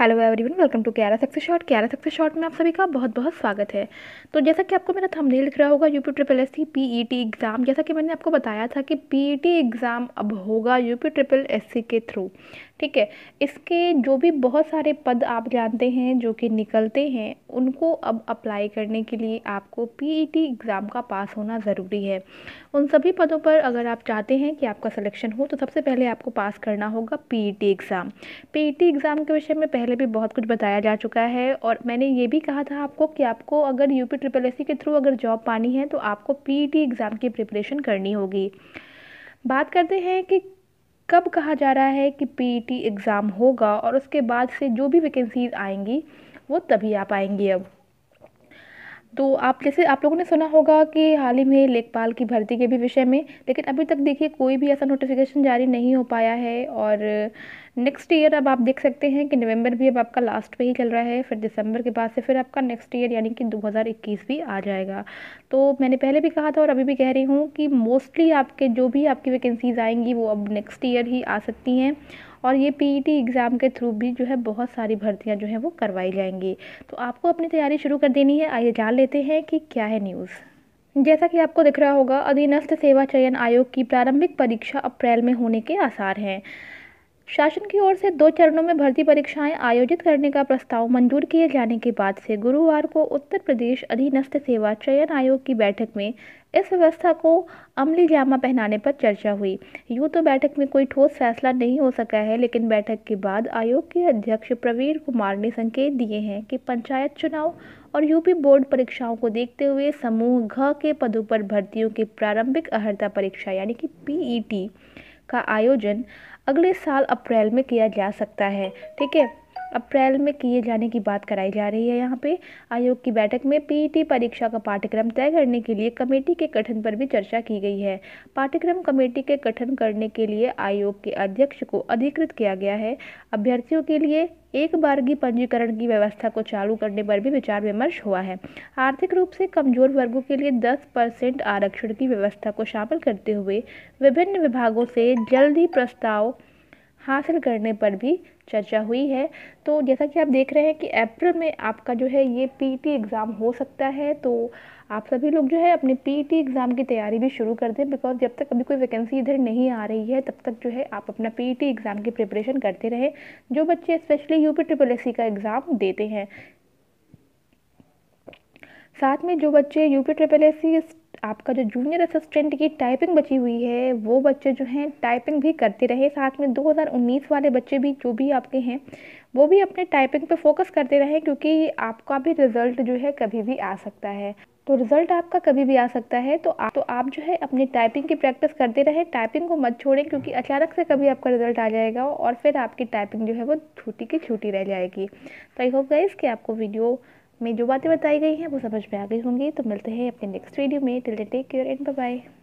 hello everyone welcome to क्यारा success shot क्यारा success shot में आप सभी का बहुत बहुत स्वागत है तो जैसा कि आपको मेरा थंबनेल दिख रहा होगा UP triple S C P exam जैसा कि मैंने आपको बताया था कि पी एग्ज़ाम e अब होगा यूपी ट्रिपल एस सी के थ्रू ठीक है इसके जो भी बहुत सारे पद आप जानते हैं जो कि निकलते हैं उनको अब अप्लाई करने के लिए आपको पी एग्ज़ाम e का पास होना ज़रूरी है उन सभी पदों पर अगर आप चाहते हैं कि आपका सलेक्शन हो तो सबसे पहले आपको पास करना होगा पी एग्ज़ाम पी एग्ज़ाम के विषय में पहले पहले भी बहुत कुछ बताया जा चुका है और मैंने ये भी कहा था आपको कि आपको अगर यूपी ट्रिपल एस के थ्रू अगर जॉब पानी है तो आपको पीईटी एग्ज़ाम e की प्रिपरेशन करनी होगी बात करते हैं कि कब कहा जा रहा है कि पीईटी एग्ज़ाम e होगा और उसके बाद से जो भी वैकेंसीज़ आएंगी वो तभी आ पाएंगी अब तो आप जैसे आप लोगों ने सुना होगा कि हाल ही में लेखपाल की भर्ती के भी विषय में लेकिन अभी तक देखिए कोई भी ऐसा नोटिफिकेशन जारी नहीं हो पाया है और नेक्स्ट ईयर अब आप देख सकते हैं कि नवंबर भी अब आपका लास्ट पे ही चल रहा है फिर दिसंबर के बाद से फिर आपका नेक्स्ट ईयर यानी कि 2021 भी आ जाएगा तो मैंने पहले भी कहा था और अभी भी कह रही हूँ कि मोस्टली आपके जो भी आपकी वैकेंसीज़ आएंगी वो अब नेक्स्ट ईयर ही आ सकती हैं और ये पीईटी एग्ज़ाम e के थ्रू भी जो है बहुत सारी भर्तियाँ जो हैं वो करवाई जाएंगी तो आपको अपनी तैयारी शुरू कर देनी है आइए जान लेते हैं कि क्या है न्यूज़ जैसा कि आपको दिख रहा होगा अधीनस्थ सेवा चयन आयोग की प्रारंभिक परीक्षा अप्रैल में होने के आसार हैं शासन की ओर से दो चरणों में भर्ती परीक्षाएं आयोजित करने का प्रस्ताव मंजूर किए जाने के बाद से गुरुवार को उत्तर प्रदेश अधीनस्थ सेवा चयन आयोग की बैठक में इस व्यवस्था को अमली जामा पहनाने पर चर्चा हुई यूँ तो बैठक में कोई ठोस फैसला नहीं हो सका है लेकिन बैठक के बाद आयोग के अध्यक्ष प्रवीण कुमार ने संकेत दिए हैं कि पंचायत चुनाव और यूपी बोर्ड परीक्षाओं को देखते हुए समूह घ के पदों पर भर्तियों की प्रारंभिक अर्हता परीक्षा यानी कि पीईटी का आयोजन अगले साल अप्रैल में किया जा सकता है ठीक है अप्रैल में किए जाने की बात कराई जा रही है यहाँ पे आयोग की बैठक में पीईटी परीक्षा का पाठ्यक्रम तय करने के लिए कमेटी के गठन पर भी चर्चा की गई है पाठ्यक्रम कमेटी के गठन करने के लिए आयोग के अध्यक्ष को अधिकृत किया गया है अभ्यर्थियों के लिए एक बारगी पंजीकरण की व्यवस्था को चालू करने पर भी विचार विमर्श हुआ है आर्थिक रूप से कमजोर वर्गों के लिए 10 परसेंट आरक्षण की व्यवस्था को शामिल करते हुए विभिन्न विभागों से जल्द ही प्रस्ताव हासिल करने पर भी चर्चा हुई है तो जैसा कि आप देख रहे हैं कि अप्रैल में आपका जो है ये पीटी एग्ज़ाम e हो सकता है तो आप सभी लोग जो है अपने पीटी एग्ज़ाम e की तैयारी भी शुरू कर दें बिकॉज जब तक अभी कोई वैकेंसी इधर नहीं आ रही है तब तक जो है आप अपना पीटी एग्ज़ाम e की प्रिपरेशन करते रहें जो बच्चे स्पेशली यूपी ट्रिपल एस का एग्ज़ाम देते हैं साथ में जो बच्चे यूपी ट्रिपल एस सी आपका जो जूनियर असिस्टेंट की टाइपिंग बची हुई है वो बच्चे जो हैं टाइपिंग भी करते रहे साथ में 2019 वाले बच्चे भी जो भी आपके हैं वो भी अपने टाइपिंग पे फोकस करते रहे क्योंकि आपका भी रिज़ल्ट जो है कभी भी आ सकता है तो रिज़ल्ट आपका कभी भी आ सकता है तो आप तो आप जो है अपनी टाइपिंग की प्रैक्टिस करते रहें टाइपिंग को मत छोड़ें क्योंकि अचानक से कभी आपका रिज़ल्ट आ जाएगा और फिर आपकी टाइपिंग जो है वो छूटी की छूटी रह जाएगी तो आई होप गाइज़ कि आपको वीडियो में जो बातें बताई गई हैं वो समझ में आ गई होंगी तो मिलते हैं अपने नेक्स्ट वीडियो में till the take care and bye bye